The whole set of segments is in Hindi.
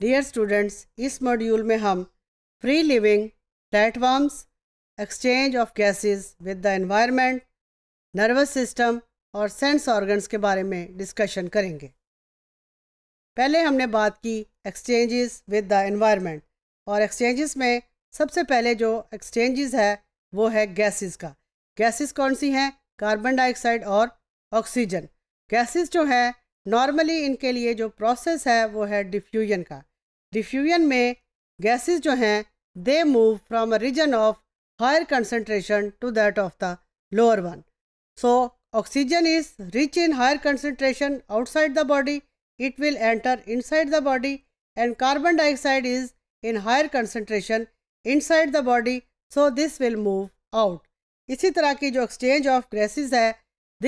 डियर स्टूडेंट्स इस मॉड्यूल में हम free living platforms exchange of gases with the environment nervous system और सेंस ऑर्गन्स के बारे में डिस्कशन करेंगे पहले हमने बात की एक्सचेंजेस विद द एनवायरनमेंट और एक्सचेंजेस में सबसे पहले जो एक्सचेंजेस है वो है गैसेस का गैसेस कौन सी हैं कार्बन डाइऑक्साइड और ऑक्सीजन गैसेस जो हैं नॉर्मली इनके लिए जो प्रोसेस है वो है डिफ्यूजन का डिफ्यूजन में गैसेस जो हैं they move from a region of higher concentration to that of the lower one so oxygen is rich in higher concentration outside the body it will enter inside the body and carbon dioxide is in higher concentration inside the body so this will move out इसी तरह की जो एक्सचेंज ऑफ ग्रेसिस है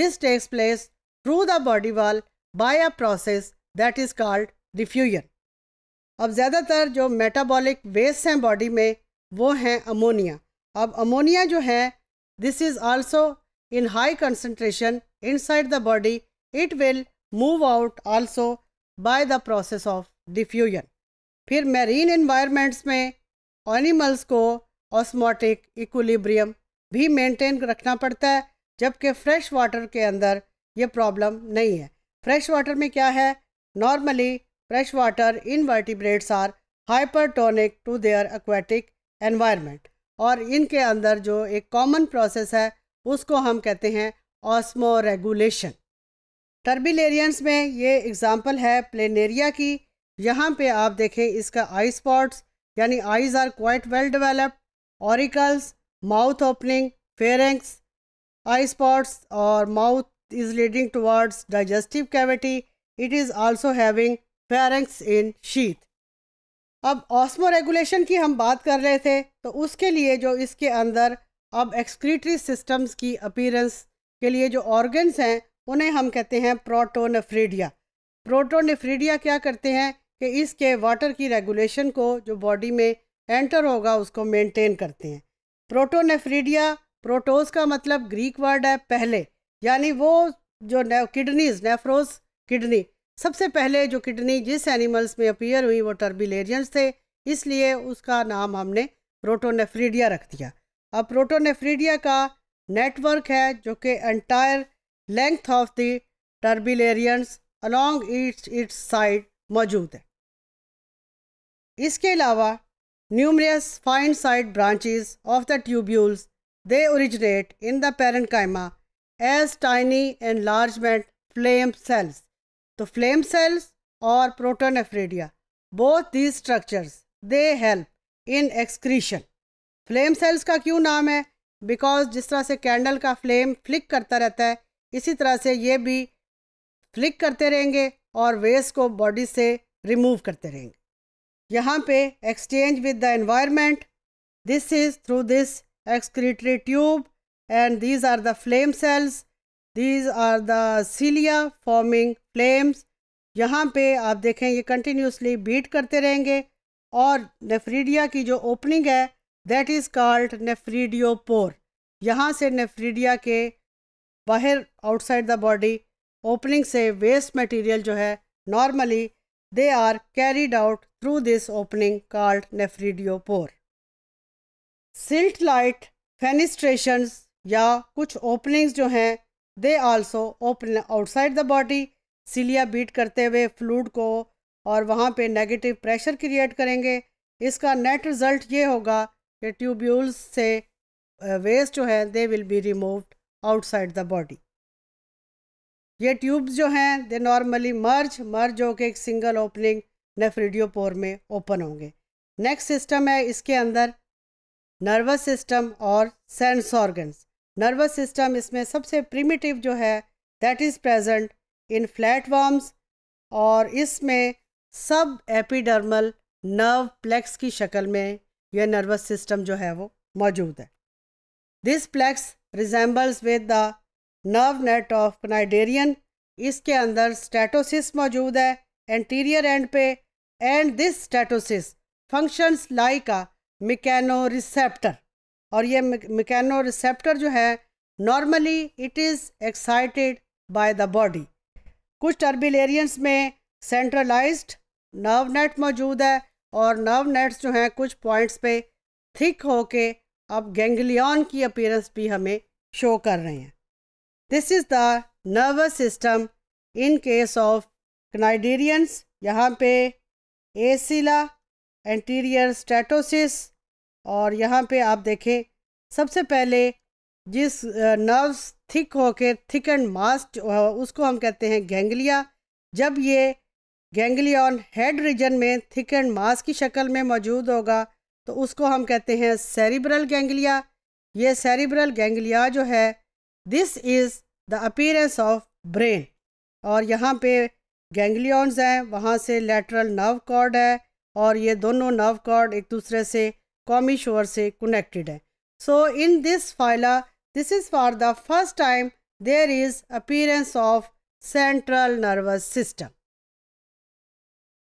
this takes place through the body wall by a process that is called diffusion अब ज़्यादातर जो मेटाबॉलिक वेस्ट हैं बॉडी में वो हैं अमोनिया अब अमोनिया जो है this is also in high concentration inside the body it will move out also by the process of diffusion फिर मैरीन इन्वायरमेंट्स में एनिमल्स को ऑस्मोटिक इक्विलिब्रियम भी मेंटेन रखना पड़ता है जबकि फ्रेश वाटर के अंदर ये प्रॉब्लम नहीं है फ्रेश वाटर में क्या है normally fresh water invertebrates are hypertonic to their aquatic environment और इनके अंदर जो एक कॉमन प्रोसेस है उसको हम कहते हैं ऑस्मो रेगुलेशन टर्बिलेरियंस में ये एग्ज़ाम्पल है प्लेनेरिया की यहाँ पे आप देखें इसका आई स्पॉट्स यानी eyes are quite well developed auricles mouth opening pharynx eye spots और mouth is leading towards digestive cavity. It is also having pharynx in sheath. अब ऑस्मोरेगुलेशन की हम बात कर रहे थे तो उसके लिए जो इसके अंदर अब एक्सक्रीटरी सिस्टम्स की अपीरेंस के लिए जो ऑर्गन्स हैं उन्हें हम कहते हैं प्रोटोनेफ्रीडिया प्रोटोनेफ्रीडिया क्या करते हैं कि इसके वाटर की रेगुलेशन को जो बॉडी में एंटर होगा उसको मेंटेन करते हैं प्रोटोनेफ्रीडिया प्रोटोज का मतलब ग्रीक वर्ड है पहले यानी वो जो किडनीज नेफ्रोस किडनी सबसे पहले जो किडनी जिस एनिमल्स में अपीयर हुई वो टर्बिलेरियंस थे इसलिए उसका नाम हमने प्रोटोनेफ्रीडिया रख दिया अब प्रोटोनेफ्रीडिया का नेटवर्क है जो कि entire length of the turbellarians along its its side मौजूद है इसके अलावा numerous fine side branches of the tubules they originate in the parenchyma as tiny enlargement flame cells तो फ्लेम सेल्स और protonephridia both these structures they help in excretion flame cells का क्यों नाम है बिकॉज जिस तरह से कैंडल का फ्लेम फ्लिक करता रहता है इसी तरह से ये भी फ्लिक करते रहेंगे और वेस्ट को बॉडी से रिमूव करते रहेंगे यहाँ पे exchange with the environment this is through this excretory tube and these are the flame cells these are the cilia forming flames यहाँ पे आप देखें ये कंटिन्यूसली बीट करते रहेंगे और नेफ्रीडिया की जो ओपनिंग है दैट इज़ कॉल्ड नेफ्रीडियोपोर यहाँ से नेफ्रीडिया के बाहर आउटसाइड द बॉडी ओपनिंग से वेस्ट मटेरियल जो है normally they are carried out through this opening called nephridiopore slit like fenestrations या कुछ ओपनिंग्स जो हैं they also open outside the body cilia beat करते हुए फ्लूड को और वहाँ पे नेगेटिव प्रेशर क्रिएट करेंगे इसका नेट रिज़ल्ट ये होगा कि ट्यूब्यूल्स से वेस्ट जो है they will be removed outside the body ये ट्यूब्स जो हैं दे नॉर्मली मर्ज मर्ज होकर एक सिंगल ओपनिंग नेफ्रिडियोपोर में ओपन होंगे नेक्स्ट सिस्टम है इसके अंदर नर्वस सिस्टम और सेंस ऑर्गन्स नर्वस सिस्टम इसमें सबसे प्रिमिटिव जो है that is present in flatworms और इसमें सब एपिडर्मल नर्व प्लेक्स की शक्ल में यह नर्वस सिस्टम जो है वो मौजूद है this plexus resembles with the nerve net of cnidarian इसके अंदर स्टेटोसिस मौजूद है एंटीरियर एंड पे and this statocyst functions like a mechanoreceptor और ये मिकेनो रिसेप्टर जो है normally it is excited by the body कुछ टर्बिलेरियंस में सेंट्रलाइज्ड नर्व नेट मौजूद है और नर्व नेट्स जो हैं कुछ पॉइंट्स पे थिक होके अब गेंगलियन की अपीयरेंस भी हमें शो कर रहे हैं this is the nervous system in case of cnidarians यहाँ पे एसिला एंटीरियर स्टेटोसिस और यहाँ पे आप देखें सबसे पहले जिस नर्व्स थिक होके थिक एंड मास्ट उसको हम कहते हैं गेंगलिया जब ये गैंगलियन हेड रीजन में थिक एंड मास्ट की शक्ल में मौजूद होगा तो उसको हम कहते हैं सेरिब्रल गेंगलिया ये सेरिब्रल गेंगलिया जो है this is the appearance of brain और यहाँ पे गैंगलियॉन्स हैं वहाँ से लेटरल नर्व कॉर्ड है और ये दोनों नर्व कॉर्ड एक दूसरे से कौमी शोर से कनेक्टेड है so in this phyla this is for the first time there is appearance of central nervous system